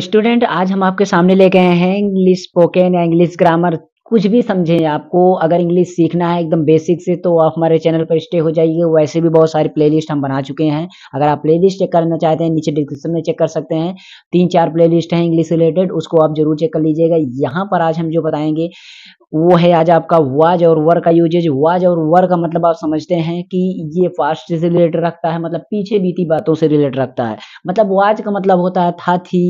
student आज हम आपके सामने ले गए हैं इंग्लिश स्पोकन या इंग्लिश ग्रामर कुछ भी समझे आपको अगर इंग्लिश सीखना है एकदम बेसिक से तो आप हमारे चैनल पर स्टे हो जाइए वैसे भी बहुत सारी प्लेलिस्ट हम बना चुके हैं अगर आप प्लेलिस्ट चेक करना चाहते हैं नीचे डिस्क्रिप्शन में चेक कर सकते हैं तीन चार प्लेलिस्ट हैं इंग्लिश रिलेटेड उसको आप जरूर चेक कर लीजिएगा यहाँ पर आज हम जो बताएंगे वो है आज आपका वाज और वर का यूजेज वाज और वर का मतलब आप समझते हैं कि ये फास्ट से रिलेटेड रखता है मतलब पीछे बीती बातों से रिलेटेड रखता है मतलब वाज का मतलब होता है था थी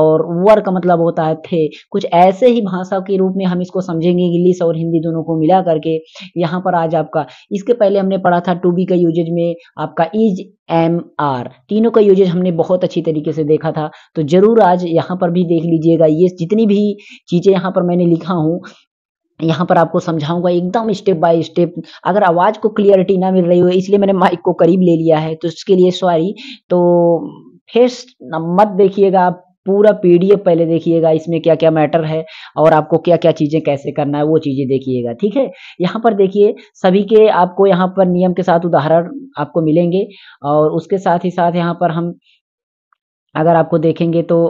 और वर का मतलब होता है थे कुछ ऐसे ही भाषा के रूप में हम इसको समझेंगे इंग्लिश और हिंदी दोनों को मिला करके यहाँ पर आज आपका इसके पहले हमने पढ़ा था टू बी का यूजेज में आपका इज एम आर तीनों का यूजेज हमने बहुत अच्छी तरीके से देखा था तो जरूर आज यहाँ पर भी देख लीजिएगा ये जितनी भी चीज़ें यहाँ पर मैंने लिखा हूँ यहाँ पर आपको समझाऊंगा एकदम स्टेप बाय स्टेप अगर आवाज़ को क्लियरिटी ना मिल रही हो इसलिए मैंने माइक को करीब ले लिया है तो इसके लिए सॉरी तो फेस मत देखिएगा आप पूरा पीडीएफ पहले देखिएगा इसमें क्या क्या मैटर है और आपको क्या क्या चीज़ें कैसे करना है वो चीज़ें देखिएगा ठीक है यहाँ पर देखिए सभी के आपको यहाँ पर नियम के साथ उदाहरण आपको मिलेंगे और उसके साथ ही साथ यहाँ पर हम अगर आपको देखेंगे तो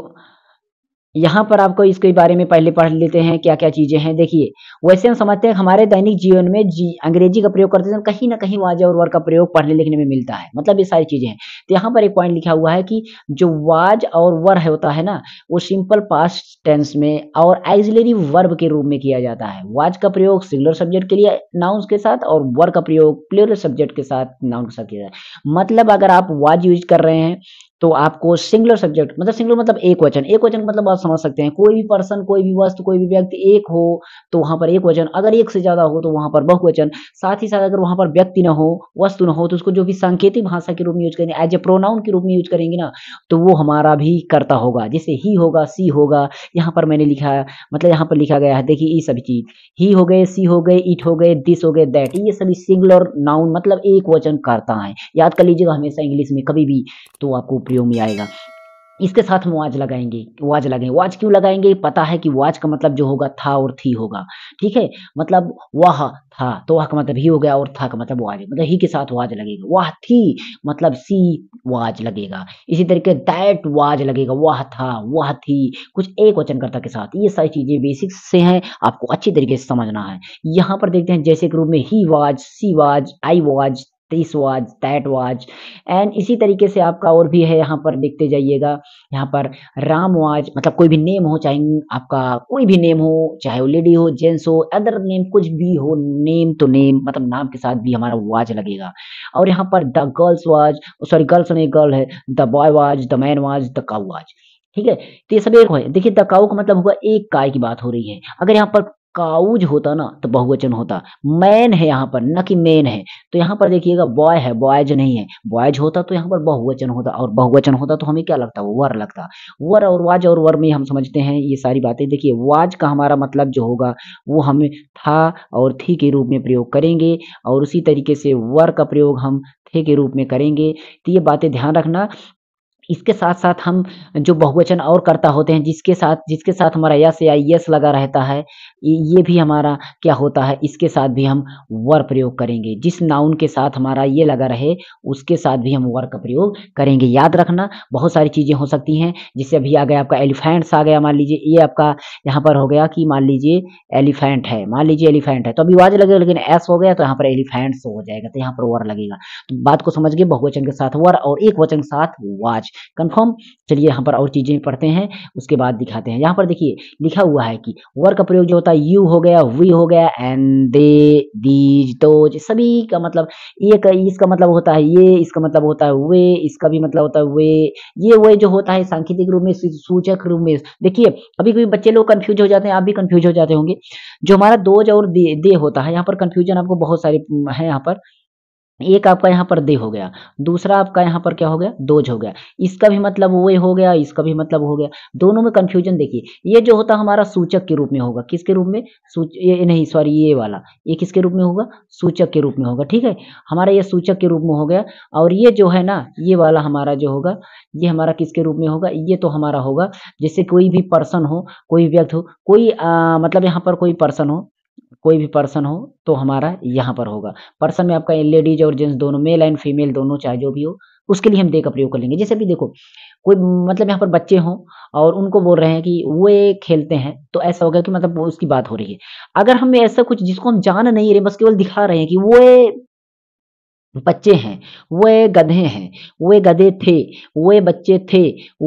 यहाँ पर आपको इसके बारे में पहले पढ़ लेते हैं क्या क्या चीजें हैं देखिए वैसे हम समझते हैं हमारे दैनिक जीवन में जी अंग्रेजी का प्रयोग करते हैं कहीं ना कहीं वाज और वर्ग का प्रयोग पढ़ने लिखने में मिलता है मतलब ये सारी चीजें हैं तो यहाँ पर एक पॉइंट लिखा हुआ है कि जो वाज और वर है होता है ना वो सिंपल पास्ट टेंस में और आइजलरी वर्ब के रूप में किया जाता है वाज का प्रयोग सिंगुलर सब्जेक्ट के लिए नाउन्स के साथ और वर का प्रयोग प्लूरल सब्जेक्ट के साथ नाउन के साथ किया जाता है मतलब अगर आप वाज यूज कर रहे हैं तो आपको सिंगुलर सब्जेक्ट मतलब सिंगुलर मतलब एक वचन एक वचन मतलब आप समझ सकते हैं कोई भी पर्सन कोई भी वस्तु कोई भी व्यक्ति एक हो तो वहां पर एक वचन अगर एक से ज्यादा हो तो वहां पर बहुवचन साथ ही साथ अगर वहां पर व्यक्ति ना हो वस्तु ना हो तो उसको जो भी सांकेतिक भाषा के रूप में यूज करेंगे एज ए प्रोनाउन के रूप में यूज करेंगे ना तो वो हमारा भी करता होगा जैसे ही होगा सी होगा यहाँ पर मैंने लिखा मतलब यहाँ पर लिखा गया है देखिए ये सभी चीज ही हो गए सी हो गए इट हो गए दिस हो गए दैट ये सभी सिंगुलर नाउन मतलब एक वचन करता है याद कर लीजिएगा हमेशा इंग्लिश में कभी भी तो आपको प्रयोग में आएगा इसके साथ हम वाज लगाएंगे वाज लगाएंगे वाज क्यों लगाएंगे पता है कि वाज का मतलब जो होगा था और थी होगा ठीक है मतलब वह था तो वह का मतलब ही हो गया और था का मतलब वाज मतलब ही के साथ वाज लगेगा वह थी मतलब सी वाज लगेगा इसी तरीके दैट वाज लगेगा वह था वह थी कुछ एक वचनकर्ता के साथ ये सारी चीज़ें बेसिक्स से हैं आपको अच्छी तरीके से समझना है यहाँ पर देखते हैं जैसे के रूप में ही was she was I was this watch that watch and इसी तरीके से आपका और भी है यहाँ पर देखते जाइएगा यहाँ पर राम वॉच मतलब कोई भी नेम हो चाहे आपका कोई भी नेम हो चाहे वो लेडी हो जेंट्स हो अदर नेम कुछ भी हो नेम तो नेम मतलब नाम के साथ भी हमारा वॉच लगेगा और यहाँ पर the girls watch sorry girls नहीं गर्ल है the boy watch the man watch the cow watch ठीक है तो ये सब एक हो देखिए द काउ का मतलब हुआ एक काय की बात हो रही है अगर यहाँ पर काउज होता ना तो बहुवचन होता मैन है यहाँ पर न कि मेन है तो यहाँ पर देखिएगा बॉय है बॉयज नहीं है बॉयज होता तो यहाँ पर बहुवचन होता और बहुवचन होता तो हमें क्या लगता वर लगता वर और वाज और वर में हम समझते हैं ये सारी बातें देखिए वाज का हमारा मतलब जो होगा वो हम था और थी के रूप में प्रयोग करेंगे और उसी तरीके से वर का प्रयोग हम थे के रूप में करेंगे तो ये बातें ध्यान रखना इसके साथ साथ हम जो बहुवचन और करता होते हैं जिसके साथ जिसके साथ हमारा यस या यस लगा रहता है ये भी हमारा क्या होता है इसके साथ भी हम वर प्रयोग करेंगे जिस नाउन के साथ हमारा ये लगा रहे उसके साथ भी हम वर का प्रयोग करेंगे याद रखना बहुत सारी चीज़ें हो सकती हैं जैसे अभी आ गया आपका एलिफेंट्स आ गया मान लीजिए ये आपका यहाँ पर हो गया कि मान लीजिए एलिफेंट है मान लीजिए एलिफेंट है तो अभी वाज लगेगा लेकिन एस हो गया तो यहाँ पर एलिफेंट्स हो जाएगा तो यहाँ पर वर लगेगा तो बात को समझ गए बहुवचन के साथ वर और एक वचन के साथ वाज कन्फर्म चलिए यहाँ पर और चीज़ें पढ़ते हैं उसके बाद दिखाते हैं यहाँ पर देखिए लिखा हुआ है कि वर का प्रयोग जो होता है यू हो गया वी हो गया एंड दे दीज तो सभी का मतलब एक इसका मतलब होता है ये इसका मतलब होता है वे इसका भी मतलब होता है वे ये वे जो होता है सांकेतिक रूप में सूचक रूप में देखिए अभी कभी बच्चे लोग कन्फ्यूज हो जाते हैं आप भी कन्फ्यूज हो जाते होंगे जो हमारा दोज और दे, दे होता है यहाँ पर कन्फ्यूजन आपको बहुत सारे है यहाँ पर एक आपका यहाँ पर दे हो गया दूसरा आपका यहाँ पर क्या हो गया दोज हो गया इसका भी मतलब वे हो गया इसका भी मतलब हो गया दोनों में कंफ्यूजन देखिए ये जो होता हमारा सूचक के रूप में होगा किसके रूप में सूच ये नहीं सॉरी ये वाला ये किसके रूप में होगा सूचक के रूप में होगा ठीक है हमारा ये सूचक के रूप में हो गया और ये जो है ना ये वाला हमारा जो होगा ये हमारा किसके रूप में होगा ये तो हमारा होगा जैसे कोई भी पर्सन हो कोई व्यक्ति हो कोई मतलब यहाँ पर कोई पर्सन हो कोई भी पर्सन हो तो हमारा यहाँ पर होगा पर्सन में आपका लेडीज और जेंट्स दोनों मेल एंड फीमेल दोनों चाहे जो भी हो उसके लिए हम दे का प्रयोग कर लेंगे जैसे भी देखो कोई मतलब यहाँ पर बच्चे हों और उनको बोल रहे हैं कि वो खेलते हैं तो ऐसा होगा कि मतलब उसकी बात हो रही है अगर हम ऐसा कुछ जिसको हम जान नहीं रहे बस केवल दिखा रहे हैं कि वो बच्चे हैं वे गधे हैं वे गधे थे वे बच्चे थे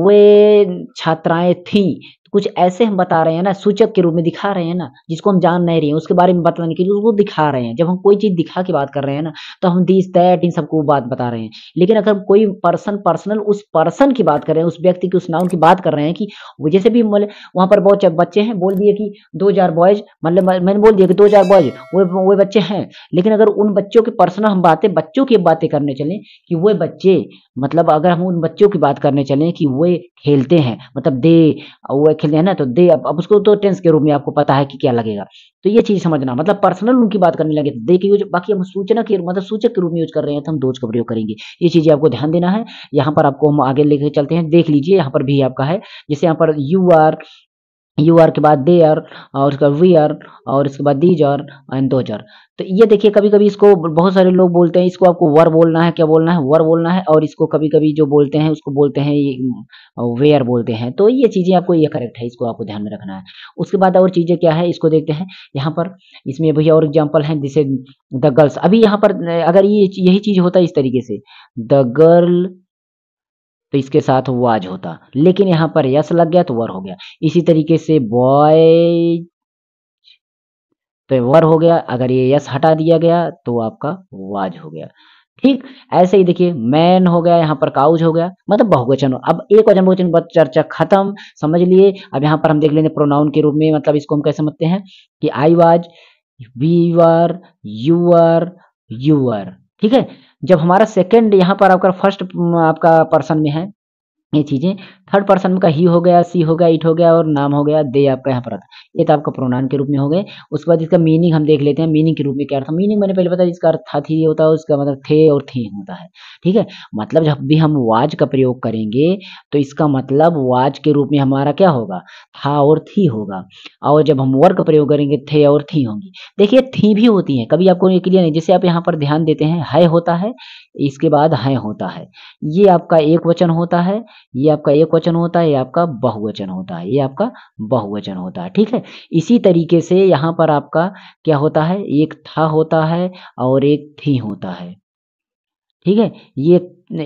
वे छात्राएं थी कुछ ऐसे हम बता रहे हैं ना सूचक के रूप में दिखा रहे हैं ना जिसको हम जान नहीं रहे हैं उसके बारे में बताने के लिए उसको दिखा रहे हैं जब हम कोई चीज़ दिखा के बात कर रहे हैं ना तो हम दिस दैट इन सबको बात बता रहे हैं लेकिन अगर कोई पर्सन पर्सनल उस पर्सन की बात कर रहे हैं उस व्यक्ति की उस नाउन की बात कर रहे हैं कि जैसे भी वहाँ पर बहुत बच्चे हैं बोल दिए कि दो हजार बॉयज मतलब मैंने बोल दिया कि दो हजार बॉयज वो वो बच्चे हैं लेकिन अगर उन बच्चों के पर्सनल हम बातें बच्चों की बातें करने चलें कि वो बच्चे मतलब अगर हम उन बच्चों की बात करने चलें कि वे खेलते हैं मतलब दे वे खेलते हैं ना तो दे अब अब उसको तो टेंस के रूप में आपको पता है कि क्या लगेगा तो ये चीज़ समझना मतलब पर्सनल उनकी बात करने लगे दे के यूज बाकी हम सूचना के मतलब सूचक के रूप में यूज कर रहे हैं तो हम दोज का प्रयोग करेंगे ये चीज़ें आपको ध्यान देना है यहाँ पर आपको हम आगे लेके चलते हैं देख लीजिए यहाँ पर भी आपका है जैसे यहाँ पर यू आर यू आर के बाद दे आर और उसके बाद वी आर और इसके बाद दीज आर एंड दो जर तो ये देखिए कभी कभी इसको बहुत सारे लोग बोलते हैं इसको आपको वर बोलना है क्या बोलना है वर बोलना है और इसको कभी कभी जो बोलते हैं उसको बोलते हैं वेयर बोलते हैं तो ये चीज़ें आपको ये करेक्ट है इसको आपको ध्यान में रखना है उसके बाद और चीज़ें क्या है इसको देखते हैं यहाँ पर इसमें भी और एग्जाम्पल हैं जिसे द गर्ल्स अभी यहाँ पर अगर ये यही चीज़ होता है इस तरीके से द गर्ल तो इसके साथ वाज होता लेकिन यहां पर यस लग गया तो वर हो गया इसी तरीके से बॉय तो वर हो गया अगर ये यस हटा दिया गया तो आपका वाज हो गया ठीक ऐसे ही देखिए मैन हो गया यहाँ पर काउज हो गया मतलब बहुवचन हो अब एक वचन बहुवचन चर्चा खत्म समझ लिए अब यहाँ पर हम देख लेते प्रोनाउन के रूप में मतलब इसको हम कैसे समझते हैं कि I was we were you were you were ठीक है जब हमारा सेकेंड यहाँ पर आपका फर्स्ट आपका पर्सन में है ये चीजें थर्ड पर्सन का ही हो गया सी हो गया इट हो गया और नाम हो गया दे आपका यहाँ पर आता ये तो आपका प्रोनाउन के रूप में हो गए उसके बाद इसका मीनिंग हम देख लेते हैं मीनिंग के रूप में क्या अर्थ मीनिंग मैंने पहले बताया जिसका अर्थ था थी होता है उसका मतलब थे और थी होता है ठीक है मतलब जब भी हम वाज का प्रयोग करेंगे तो इसका मतलब वाज के रूप में हमारा क्या होगा था और थी होगा और जब हम वर्ग का प्रयोग करेंगे थे और थी होंगी देखिए थी भी होती हैं कभी आपको ये क्लियर नहीं जैसे आप यहाँ पर ध्यान देते हैं है होता है इसके बाद है होता है ये आपका एक वचन होता है ये आपका एक वचन होता है ये आपका बहुवचन होता है ये आपका बहुवचन होता है ठीक है इसी तरीके से यहाँ पर आपका क्या होता है एक था होता है और एक थी होता है ठीक है ये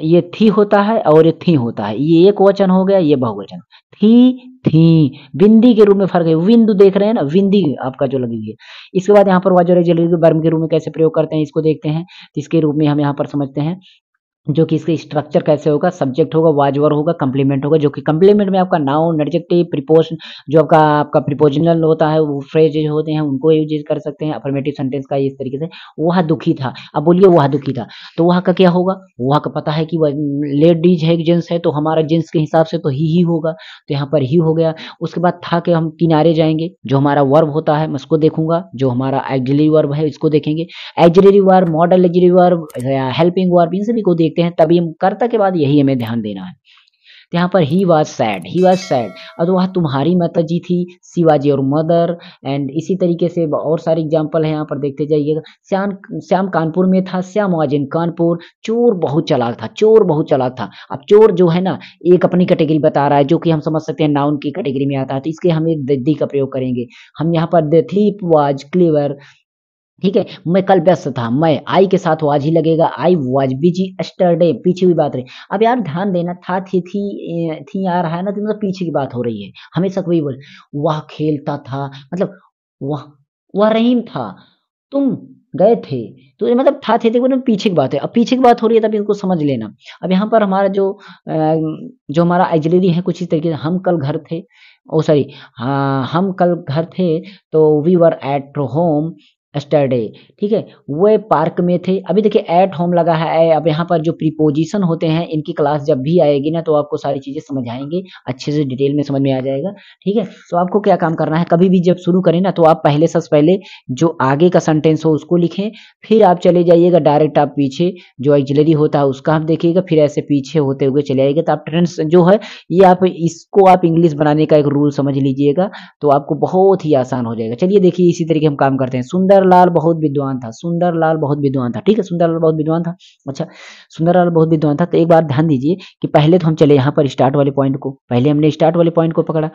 ये थी होता है और ये थी होता है ये एक वचन हो गया ये बहुवचन थी थी बिंदी के रूप में फर्क है विंदु देख रहे हैं ना बिंदी आपका जो लगी हुई है इसके बाद यहाँ पर वाजो बर्म के रूप में कैसे प्रयोग करते हैं इसको देखते हैं इसके रूप में हम यहाँ पर समझते हैं जो कि इसका स्ट्रक्चर कैसे होगा सब्जेक्ट होगा वाजवर होगा कम्प्लीमेंट होगा जो कि कम्प्लीमेंट में आपका नाउ नडजेक्टिव प्रिपोशन जो आपका आपका प्रिपोजनल होता है वो फ्रेज होते हैं उनको यूज कर सकते हैं अफर्मेटिव सेंटेंस का इस तरीके से वह दुखी था अब बोलिए वह दुखी था तो वह का क्या होगा वह का पता है कि वह लेडीज है जेंस है तो हमारा जेंट्स के हिसाब से तो ही ही होगा तो यहाँ पर ही हो गया उसके बाद था कि हम किनारे जाएंगे जो हमारा वर्ब होता है मैं उसको देखूंगा जो हमारा एग्जिलरी वर्ब है इसको देखेंगे auxiliary verb modal auxiliary verb helping verb इन सभी को देखते देखते हैं तभी कर्ता के बाद यही हमें ध्यान देना है तो यहाँ पर he was said he was said और वह तुम्हारी माता जी थी शिवाजी और मदर एंड इसी तरीके से और सारे एग्जाम्पल है यहाँ पर देखते जाइएगा श्याम श्याम कानपुर में था श्याम वॉज इन कानपुर चोर बहुत चलाक था चोर बहुत चलाक था अब चोर जो है ना एक अपनी कैटेगरी बता रहा है जो कि हम समझ सकते हैं नाउन की कैटेगरी में आता है तो इसके हम एक दी का प्रयोग करेंगे हम यहाँ पर द थीप वॉज क्लेवर ठीक है मैं कल व्यस्त था मैं आई के साथ वाज ही लगेगा आई वाज बिजी एस्टरडे पीछे की बात रही अब यार ध्यान देना था थी थी थी आ रहा है ना तो मतलब पीछे की बात हो रही है हमेशा कोई बोल वह खेलता था मतलब वह वह रहीम था तुम गए थे तो ये मतलब था थे, थे मतलब पीछे की बात है अब पीछे की बात हो रही है तभी इनको समझ लेना अब यहाँ पर हमारा जो जो हमारा एजलेरी है कुछ इस तरीके से हम कल घर थे ओ सॉरी हाँ हम कल घर थे तो we were at home yesterday ठीक है वह पार्क में थे अभी देखिए एट होम लगा है अब यहाँ पर जो प्रीपोजिशन होते हैं इनकी क्लास जब भी आएगी ना तो आपको सारी चीज़ें समझ आएंगे अच्छे से डिटेल में समझ में आ जाएगा ठीक है तो आपको क्या काम करना है कभी भी जब शुरू करें ना तो आप पहले सबसे पहले जो आगे का सेंटेंस हो उसको लिखें फिर आप चले जाइएगा डायरेक्ट आप पीछे जो एग्जलरी होता है उसका आप देखिएगा फिर ऐसे पीछे होते हुए चले आइएगा तो आप ट्रेंड्स जो है ये आप इसको आप इंग्लिश बनाने का एक रूल समझ लीजिएगा तो आपको बहुत ही आसान हो जाएगा चलिए देखिए इसी तरीके हम काम करते हैं सुंदर सुंदरलाल बहुत विद्वान था सुंदरलाल बहुत विद्वान था ठीक है सुंदरलाल बहुत विद्वान था अच्छा सुंदरलाल बहुत विद्वान था तो एक बार ध्यान दीजिए कि पहले तो हम चले यहाँ पर स्टार्ट वाले पॉइंट को पहले हमने स्टार्ट वाले पॉइंट को पकड़ा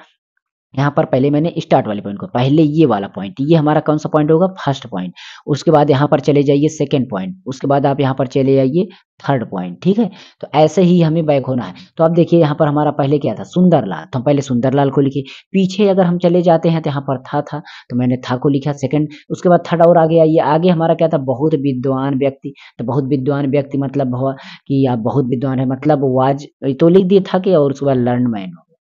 यहाँ पर पहले मैंने स्टार्ट वाले पॉइंट को पहले ये वाला पॉइंट ये हमारा कौन सा पॉइंट होगा फर्स्ट पॉइंट उसके बाद यहाँ पर चले जाइए सेकेंड पॉइंट उसके बाद आप यहाँ पर चले जाइए थर्ड पॉइंट ठीक है तो ऐसे ही हमें बैक होना है तो आप देखिए यहाँ पर हमारा पहले क्या था सुंदरलाल तो हम पहले सुंदरलाल को लिखे पीछे अगर हम चले जाते हैं तो यहाँ पर था था तो मैंने था को लिखा सेकंड उसके बाद थर्ड और आगे आइए आगे हमारा क्या था बहुत विद्वान व्यक्ति तो बहुत विद्वान व्यक्ति मतलब हुआ कि आप बहुत विद्वान है मतलब वाज तो लिख दिए था कि और उसके बाद लर्न मैन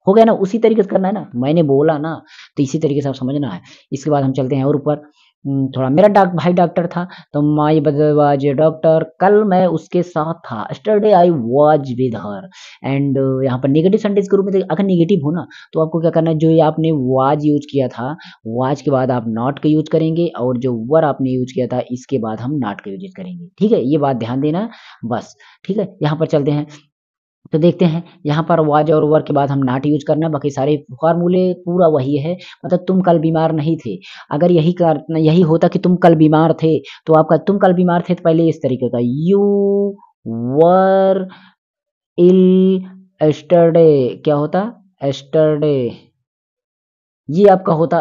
हो गया ना उसी तरीके से करना है ना मैंने बोला ना तो इसी तरीके से आप समझना है इसके बाद हम चलते हैं और ऊपर हम्म, थोड़ा मेरा डॉक भाई डॉक्टर था तो माई बदलवाज डॉक्टर कल मैं उसके साथ था yesterday I was with her and यहाँ पर नेगेटिव सेंटेंस के रूप में तो अगर नेगेटिव हो ना तो आपको क्या करना है जो आपने वाज यूज किया था वाज के बाद आप नॉट का यूज करेंगे और जो वर आपने यूज किया था इसके बाद हम नॉट का यूज करेंगे ठीक है ये बात ध्यान देना बस ठीक है यहाँ पर चलते हैं तो देखते हैं यहाँ पर वाज और वर के बाद हम नाट यूज करना बाकी सारे फार्मूले पूरा वही है मतलब तुम कल बीमार नहीं थे अगर यही कर यही होता कि तुम कल बीमार थे तो आपका तुम कल बीमार थे तो पहले इस तरीके का यू वर इल एस्टरडे क्या होता एस्टरडे ये आपका होता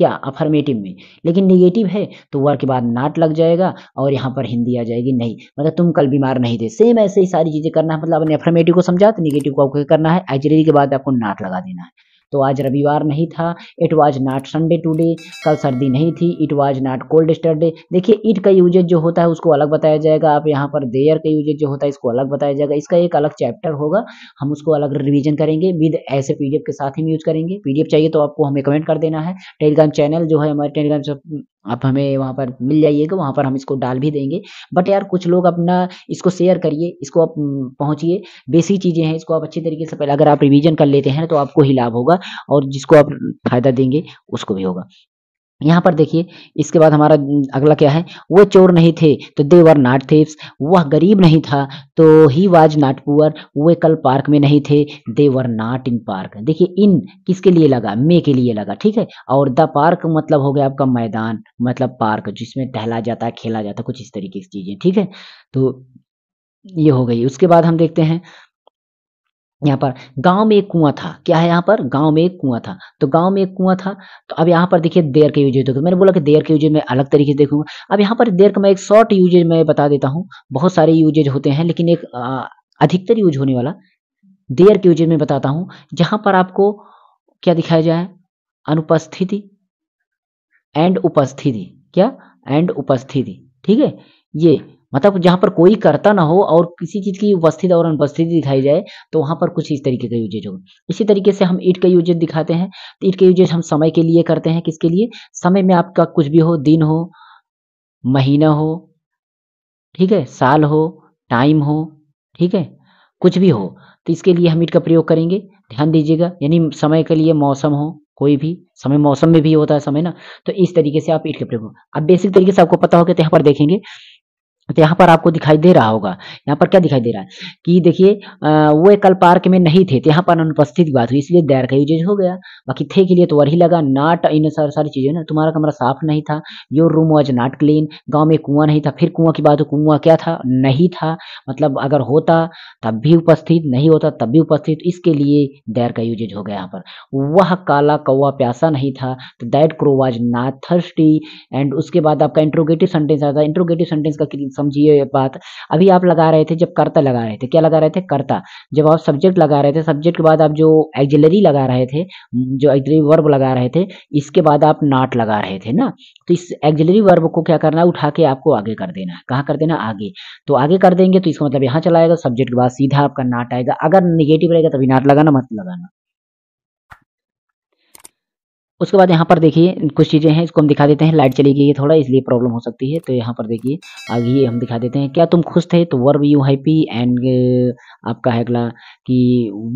क्या अफर्मेटिव में लेकिन निगेटिव है तो वर के बाद नाट लग जाएगा और यहाँ पर हिंदी आ जाएगी नहीं मतलब तुम कल बीमार नहीं थे सेम ऐसे ही सारी चीज़ें करना है मतलब अपने अफर्मेटिव को समझा तो निगेटिव को आपको करना है एजरी के बाद आपको नाट लगा देना है तो आज रविवार नहीं था it was not Sunday today कल सर्दी नहीं थी it was not cold yesterday देखिए इट का यूजेज जो होता है उसको अलग बताया जाएगा आप यहाँ पर देयर का यूजेज जो होता है इसको अलग बताया जाएगा इसका एक अलग चैप्टर होगा हम उसको अलग रिविजन करेंगे विद ऐसे पीडीएफ के साथ ही हम यूज करेंगे पीडीएफ चाहिए तो आपको हमें कमेंट कर देना है टेलीग्राम चैनल जो है हमारे टेलीग्राम आप हमें वहाँ पर मिल जाइएगा वहाँ पर हम इसको डाल भी देंगे बट यार कुछ लोग अपना इसको शेयर करिए इसको आप पहुँचिए बेसिक चीज़ें हैं इसको आप अच्छी तरीके से पहले अगर आप रिवीजन कर लेते हैं तो आपको ही लाभ होगा और जिसको आप फायदा देंगे उसको भी होगा यहाँ पर देखिए इसके बाद हमारा अगला क्या है वो चोर नहीं थे तो दे वर नॉट थीव्स वह गरीब नहीं था तो ही वाज नॉट पुअर वे कल पार्क में नहीं थे दे वर नॉट इन पार्क देखिए इन किसके लिए लगा मे के लिए लगा ठीक है और द पार्क मतलब हो गया आपका मैदान मतलब पार्क जिसमें टहला जाता है खेला जाता है कुछ इस तरीके की चीज़ें ठीक है तो ये हो गई उसके बाद हम देखते हैं यहाँ पर गांव में एक कुआं था क्या है यहाँ पर गांव में एक कुआं था तो गांव में एक कुआं था तो अब यहाँ पर देखिए देर के यूजेज देखो मैंने बोला कि देर के यूजेज में अलग तरीके से देखूंगा अब यहाँ पर देर का मैं एक शॉर्ट यूजेज में बता देता हूँ बहुत सारे यूजेज होते हैं लेकिन एक अधिकतर यूज होने वाला देर के यूजेज में बताता हूँ जहां पर आपको क्या दिखाया जाए अनुपस्थिति एंड उपस्थिति क्या एंड उपस्थिति ठीक है ये मतलब जहाँ पर कोई करता ना हो और किसी चीज़ की उपस्थित और अनुपस्थिति दिखाई जाए तो वहाँ पर कुछ इस तरीके का यूजेज होगा इसी तरीके से हम ईट का यूजेज दिखाते हैं तो ईट का यूजेज हम समय के लिए करते हैं किसके लिए समय में आपका कुछ भी हो दिन हो महीना हो ठीक है साल हो टाइम हो ठीक है कुछ भी हो तो इसके लिए हम ईट का प्रयोग करेंगे ध्यान दीजिएगा यानी समय के लिए मौसम हो कोई भी समय मौसम में भी होता है समय ना तो इस तरीके से आप ईट का प्रयोग अब बेसिक तरीके से आपको पता होगा तो यहाँ पर देखेंगे तो यहाँ पर आपको दिखाई दे रहा होगा यहाँ पर क्या दिखाई दे रहा है कि देखिए वो कल पार्क में नहीं थे तो यहाँ पर अनुपस्थित की बात हुई इसलिए दैर का यूजेज हो गया बाकी थे के लिए तो वही लगा नाट इन सारी सारी चीज़ें ना तुम्हारा कमरा साफ नहीं था your room was not clean गांव में कुआं नहीं था फिर कुआं की बात हो तो कुआं क्या था नहीं था मतलब अगर होता तब भी उपस्थित नहीं होता तब भी उपस्थित तो इसके लिए दैर का यूजेज हो गया यहाँ पर वह काला कौआ प्यासा नहीं था तो that crow was not thirsty and उसके बाद आपका इंट्रोगेटिव सेंटेंस आता है इंट्रोगेटिव सेंटेंस का समझिए ये बात अभी आप लगा रहे थे जब कर्ता लगा रहे थे क्या लगा रहे थे कर्ता जब आप सब्जेक्ट लगा रहे थे सब्जेक्ट के बाद आप जो एक्जिलरी लगा रहे थे जो एक्जिलरी वर्ब लगा रहे थे इसके बाद आप नाट लगा रहे थे ना तो इस एक्जिलरी वर्ब को क्या करना है उठा के आपको आगे कर देना है कहाँ कर देना आगे तो आगे कर देंगे तो इसका मतलब यहाँ चलाएगा सब्जेक्ट के बाद सीधा आपका नाट आएगा अगर निगेटिव रहेगा तभी नाट लगाना मत लगाना उसके बाद यहाँ पर देखिए कुछ चीज़ें हैं इसको हम दिखा देते हैं लाइट चली गई है थोड़ा इसलिए प्रॉब्लम हो सकती है तो यहाँ पर देखिए आगे ये हम दिखा देते हैं क्या तुम खुश थे तो वर यू हैप्पी एंड आपका है अगला कि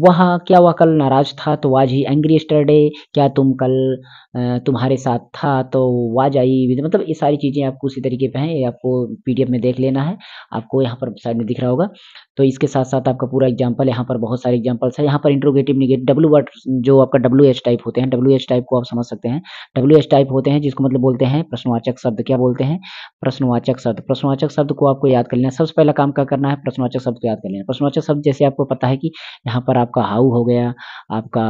वह क्या वह कल नाराज था तो वाज ही एंग्री स्टरडे क्या तुम कल uh, तुम्हारे साथ था तो वाज आई मतलब ये सारी चीज़ें आपको उसी तरीके पर हैं आपको पी में देख लेना है आपको यहाँ पर साइड में दिख रहा होगा तो इसके साथ साथ आपका पूरा एग्जाम्पल यहाँ पर बहुत सारे एग्जाम्पल्स है यहाँ पर इंट्रोगेटिव निगेटिव डब्ल्यू वर्ड जो आपका डब्ल्यू एच टाइप होते हैं डब्ल्यू एच टाइप को आप समझ सकते हैं डब्ल्यू एच टाइप होते हैं जिसको मतलब बोलते हैं प्रश्नवाचक शब्द क्या बोलते हैं प्रश्नवाचक शब्द प्रश्नवाचक शब्द को आपको याद कर लेना सबसे पहला काम क्या करना है प्रश्नवाचक शब्द को याद कर लेना प्रश्नवाचक शब्द जैसे आपको पता है कि यहाँ पर आपका हाउ हो गया आपका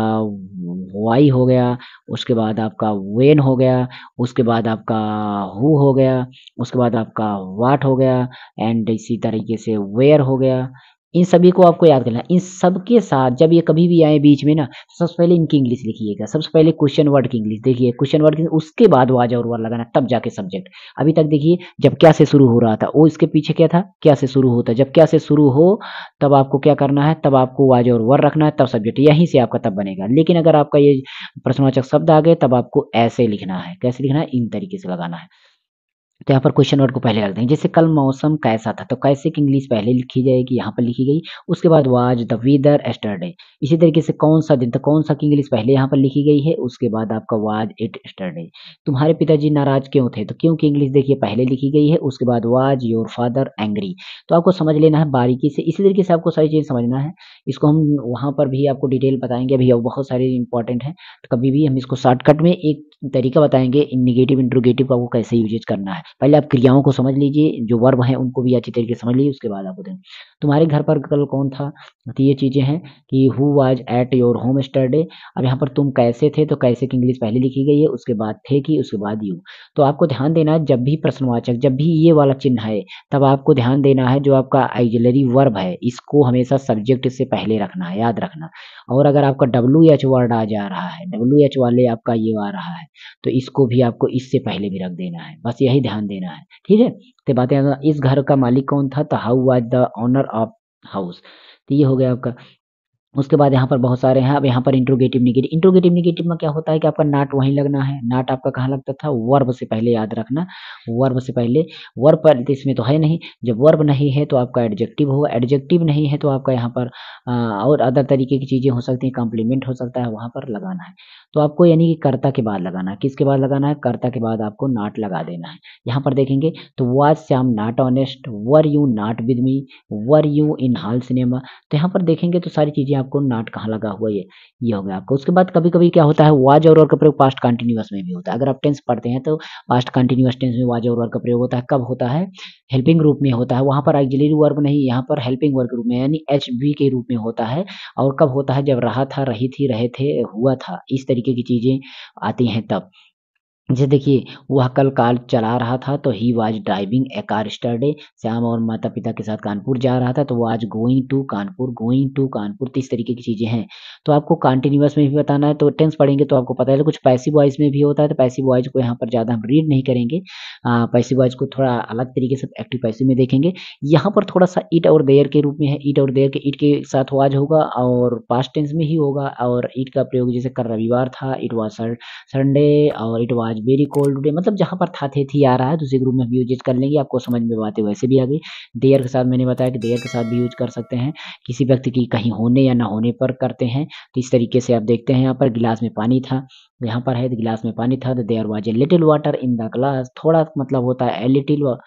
वाई हो गया उसके बाद आपका वेन हो गया उसके बाद आपका हु हो गया उसके बाद आपका वाट हो गया एंड इसी तरीके से वेयर हो गया इन सभी को आपको याद करना इन सब के साथ जब ये कभी भी आए बीच में ना तो सबसे पहले इनकी इंग्लिश लिखिएगा सबसे पहले क्वेश्चन वर्ड की इंग्लिश देखिए क्वेश्चन वर्ड की उसके बाद वाजा और वर्ड लगाना तब जाके सब्जेक्ट अभी तक देखिए जब क्या से शुरू हो रहा था वो इसके पीछे क्या था क्या से शुरू होता जब क्या से शुरू हो तब आपको क्या करना है तब आपको वाज और वर रखना है तब सब्जेक्ट यहीं से आपका तब बनेगा लेकिन अगर आपका ये प्रश्नवाचक शब्द आ गए तब आपको ऐसे लिखना है कैसे लिखना है इन तरीके से लगाना है तो यहाँ पर क्वेश्चन वर्ड को पहले रख देंगे जैसे कल मौसम कैसा था तो कैसे की इंग्लिश पहले लिखी जाएगी यहाँ पर लिखी गई उसके बाद वाज द वेदर एस्टरडे इसी तरीके से कौन सा दिन तो कौन सा की इंग्लिश पहले यहाँ पर लिखी गई है उसके बाद आपका वाज इट एस्टरडे तुम्हारे पिताजी नाराज क्यों थे तो क्योंकि इंग्लिश देखिए पहले लिखी गई है उसके बाद वाज योर फादर एंग्री तो आपको समझ लेना है बारीकी से इसी तरीके से आपको सारी चीज़ समझना है इसको हम वहाँ पर भी आपको डिटेल बताएंगे अभी बहुत सारी इंपॉर्टेंट है तो कभी भी हम इसको शॉर्टकट में एक तरीका बताएंगे निगेटिव इंट्रोगेटिव का वो कैसे यूजेज करना है पहले आप क्रियाओं को समझ लीजिए जो वर्ब हैं उनको भी अच्छी तरीके से समझ लीजिए उसके बाद आपको देंगे तुम्हारे घर पर कल कौन था तो ये चीज़ें हैं कि who was at your home yesterday अब यहाँ पर तुम कैसे थे तो कैसे की इंग्लिश पहले लिखी गई है उसके बाद थे कि उसके बाद यू तो आपको ध्यान देना है जब भी प्रश्नवाचक जब भी ये वाला चिन्ह है तब आपको ध्यान देना है जो आपका आइजलरी वर्ब है इसको हमेशा सब्जेक्ट से पहले रखना है याद रखना और अगर आपका डब्ल्यू एच वर्ड आ जा रहा है डब्ल्यू एच वाले आपका ये आ रहा है तो इसको भी आपको इससे पहले भी रख देना है बस यही ध्यान देना है ठीक है तो बातें इस घर का मालिक कौन था तो how was the owner of house तो ये हो गया आपका उसके बाद यहाँ पर बहुत सारे हैं अब यहाँ पर इंट्रोगेटिव निगेटिव इंट्रोगेटिव निगेटिव में क्या होता है कि आपका नाट वहीं लगना है नाट आपका कहाँ लगता था वर्ब से पहले याद रखना वर्ब से पहले वर्ब पर तो इसमें तो है नहीं जब वर्ब नहीं है तो आपका एडजेक्टिव होगा एडजेक्टिव नहीं है तो आपका यहाँ पर और अदर तरीके की चीज़ें हो सकती हैं कॉम्प्लीमेंट हो सकता है वहाँ पर लगाना है तो आपको यानी कि कर्ता के बाद लगाना है किसके बाद लगाना है कर्ता के बाद आपको नाट लगा देना है यहाँ पर देखेंगे तो was Shyam not honest were you not with me were you in hall cinema तो यहाँ पर देखेंगे तो सारी चीज़ें आपको नाट कहाँ लगा हुआ ये ये हो गया आपको उसके बाद कभी कभी क्या होता है वाज और वर का प्रयोग पास्ट कंटिन्यूअस में भी होता है अगर आप टेंस पढ़ते हैं तो पास्ट कंटिन्यूअस टेंस में वाज और वर का प्रयोग होता है कब होता है हेल्पिंग रूप में होता है वहाँ पर एक्जिलरी वर्ग नहीं यहाँ पर हेल्पिंग वर्ग रूप में यानी एच के रूप में होता है और कब होता है जब रहा था रही थी रहे थे हुआ था इस तरीके की चीज़ें आती हैं तब जैसे देखिए वह कल कार चला रहा था तो he was driving a car yesterday Shyam और माता पिता के साथ कानपुर जा रहा था तो आज going to Kanpur going to Kanpur तो इस तरीके की चीज़ें हैं तो आपको कॉन्टिन्यूस में भी बताना है तो टेंस पढ़ेंगे तो आपको पता है कुछ पैसी बॉयज में भी होता है तो पैसी बॉयज को यहाँ पर ज़्यादा हम रीड नहीं करेंगे पैसी बॉयज़ को थोड़ा अलग तरीके से एक्टिव पैसी में देखेंगे यहाँ पर थोड़ा सा ईट और देयर के रूप में है ईट और देयर के ईट के साथ वाज होगा और पास्ट टेंस में ही होगा और ईट का प्रयोग जैसे कल रविवार था इट वॉज संडे और इट वॉज आज वेरी कोल्ड डे मतलब जहाँ पर था थे थी आ रहा है दूसरे तो ग्रुप में हम यूज कर लेंगे आपको समझ में बातें वैसे भी आ गई देयर के साथ मैंने बताया कि देयर के साथ भी यूज कर सकते हैं किसी व्यक्ति की कहीं होने या ना होने पर करते हैं तो इस तरीके से आप देखते हैं यहाँ पर गिलास में पानी था यहाँ पर है गिलास में पानी था there was a little water in the glass थोड़ा मतलब होता है ए लिटिल और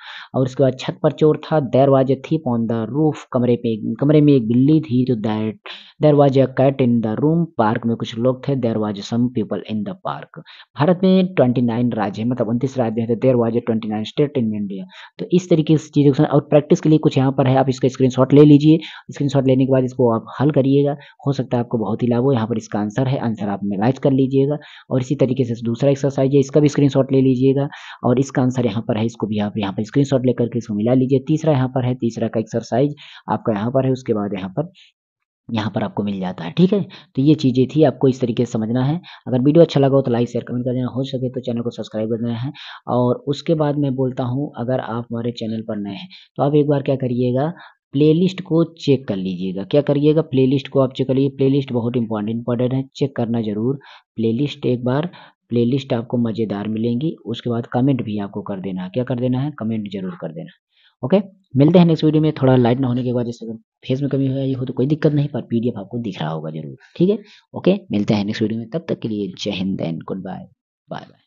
उसके बाद छत पर चोर था there was a thief on the roof कमरे पे कमरे में एक बिल्ली थी तो that there was a cat in the room पार्क में कुछ लोग थे there was some people in the park Bharat में ट्वेंटी नाइन राज्य है मतलब उनतीस राज्य है तो there was a twenty nine state in India तो इस तरीके से चीज़ों और प्रैक्टिस के लिए कुछ यहाँ पर है आप इसका स्क्रीन ले लीजिए स्क्रीन लेने के बाद इसको आप हल करिएगा हो सकता है आपको बहुत ही लाभ हो यहाँ पर इसका आंसर है आंसर आप मेलाइज कर लीजिएगा और इसी तरीके से दूसरा एक्सरसाइज है इसका भी स्क्रीन ले लीजिएगा और इसका आंसर यहाँ पर है इसको भी आप यहाँ पर स्क्रीन लेकर के इसको मिला लीजिए तीसरा यहाँ पर है तीसरा का एक्सरसाइज आपका यहाँ पर है उसके बाद यहाँ पर यहाँ पर आपको मिल जाता है ठीक है तो ये चीज़ें थी आपको इस तरीके से समझना है अगर वीडियो अच्छा लगा हो तो लाइक शेयर कमेंट कर देना हो सके तो चैनल को सब्सक्राइब कर देना है और उसके बाद मैं बोलता हूँ अगर आप हमारे चैनल पर नए हैं तो आप एक बार क्या करिएगा प्लेलिस्ट को चेक कर लीजिएगा क्या करिएगा प्लेलिस्ट को आप चेक करिए प्लेलिस्ट बहुत इंपॉर्टेंट इंपॉर्टेंट है चेक करना ज़रूर प्लेलिस्ट एक बार प्लेलिस्ट आपको मज़ेदार मिलेंगी उसके बाद कमेंट भी आपको कर देना है क्या कर देना है कमेंट जरूर कर देना ओके मिलते हैं नेक्स्ट वीडियो में थोड़ा लाइट ना होने के बाद जैसे अगर फेस में कमी हो जाए हो तो कोई दिक्कत नहीं पर पीडीएफ आपको दिख रहा होगा जरूर ठीक है ओके मिलते हैं नेक्स्ट वीडियो में तब तक के लिए जय हिंद and good bye bye bye